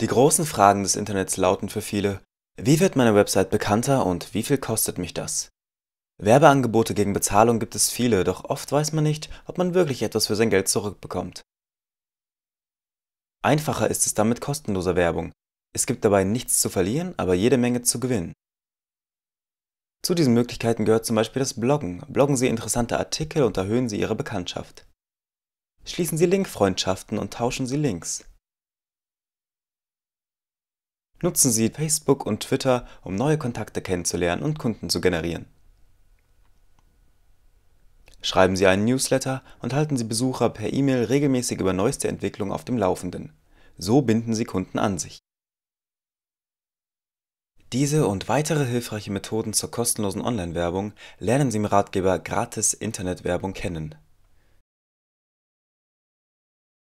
Die großen Fragen des Internets lauten für viele, wie wird meine Website bekannter und wie viel kostet mich das? Werbeangebote gegen Bezahlung gibt es viele, doch oft weiß man nicht, ob man wirklich etwas für sein Geld zurückbekommt. Einfacher ist es dann mit kostenloser Werbung. Es gibt dabei nichts zu verlieren, aber jede Menge zu gewinnen. Zu diesen Möglichkeiten gehört zum Beispiel das Bloggen. Bloggen Sie interessante Artikel und erhöhen Sie Ihre Bekanntschaft. Schließen Sie Linkfreundschaften und tauschen Sie Links. Nutzen Sie Facebook und Twitter, um neue Kontakte kennenzulernen und Kunden zu generieren. Schreiben Sie einen Newsletter und halten Sie Besucher per E-Mail regelmäßig über neueste Entwicklungen auf dem Laufenden. So binden Sie Kunden an sich. Diese und weitere hilfreiche Methoden zur kostenlosen Online-Werbung lernen Sie im Ratgeber Gratis Internetwerbung kennen.